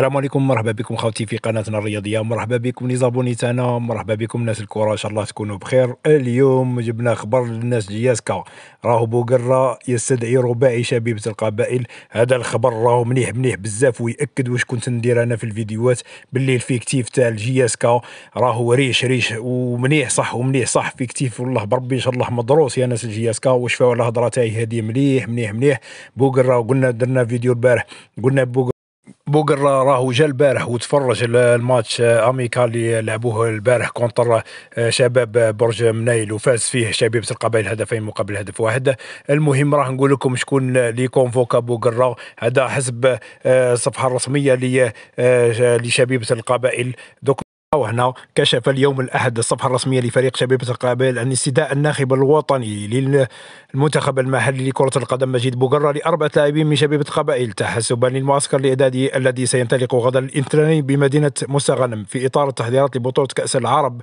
السلام عليكم مرحبا بكم خوتي في قناتنا الرياضيه مرحبا بكم لي زابوني تاعنا مرحبا بكم ناس الكره ان شاء الله تكونوا بخير اليوم جبنا خبر للناس جياسكا راهو بوقره يستدعي رباعي شبيبه القبائل هذا الخبر راهو مليح مليح بزاف ويأكد واش كنت ندير انا في الفيديوهات باللي الفيكتيف تاع الجياسكا راهو ريش ريش ومليح صح ومليح صح فيكتيف والله بربي ان شاء الله مدروس يا ناس الجياسكا واش فيها الهضره تاعي هذه مليح مليح مليح بوقره قلنا درنا فيديو البارح قلنا بوقره بوغر راهو جا البارح وتفرج الماتش آه، اميكال اللي لعبوه البارح كونتر آه، شباب آه، برج منايل وفاز فيه شبيبه القبائل هدفين مقابل هدف واحد المهم راح نقول لكم شكون اللي كونفوكا بوغر هذا حسب الصفحه الرسميه لشبيبه القبائل دوك وهنا كشف اليوم الأحد الصفحة الرسمية لفريق شبيبة القبائل عن استداء الناخب الوطني للمنتخب المحلي لكرة القدم مجيد بوقرة لأربعة لاعبين من شبيبة القبائل تحسبا للمعسكر الإعدادي الذي سينطلق غدا الاثنين بمدينة مستغنم في إطار التحضيرات لبطولة كأس العرب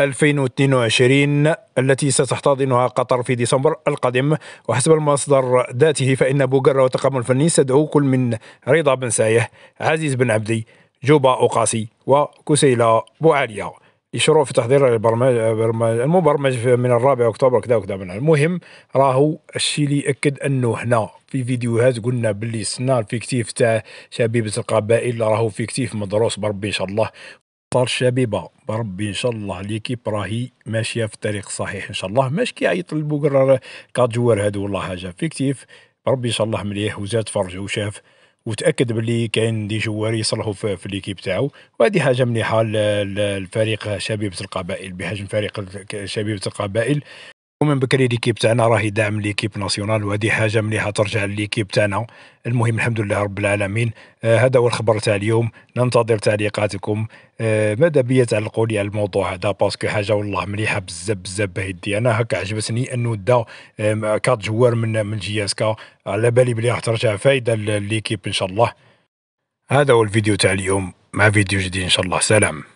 2022 التي ستحتضنها قطر في ديسمبر القادم وحسب المصدر ذاته فإن بوقرة وتقام الفني سدعو كل من رضا بن سايه عزيز بن عبدي جوبا أوقاسي وكسيلة بوعالية يشروع في تحضير البرمجة المبرمج من الرابع اكتوبر كذا وكذا من المهم راهو الشيء اللي ياكد انه هنا في فيديوهات قلنا باللي السنار فيكتيف تاع شبيبه القبائل راهو فيكتيف مدروس بربي ان شاء الله صار شبيبه بربي ان شاء الله ليكيب راهي ماشيه في الطريق الصحيح ان شاء الله ماش كي عيط كاد جوار هادو والله حاجه فيكتيف بربي ان شاء الله مليح وزاد فرجه وشاف وتاكد باللي كاين دي جوار يصلحوا في, في ليكيب تاعو وهذه حاجه مليحه الفريق شبيبه القبائل بحجم فريق شبيبه القبائل ومن بكري ليكيب تاعنا راهي داعم ليكيب ناسيونال وهذه حاجه مليحه ترجع ليكيب تاعنا المهم الحمد لله رب العالمين آه هذا هو الخبر تاع اليوم ننتظر تعليقاتكم آه ماذا بيا تعلقوا لي على الموضوع هذا باسكو حاجه والله مليحه بزاف بزاف بهدي انا هكا عجبتني انه دا آه كات جوار من من جي اس كا على بالي بلي راح ترجع فايده ليكيب ان شاء الله هذا هو الفيديو تاع اليوم مع فيديو جديد ان شاء الله سلام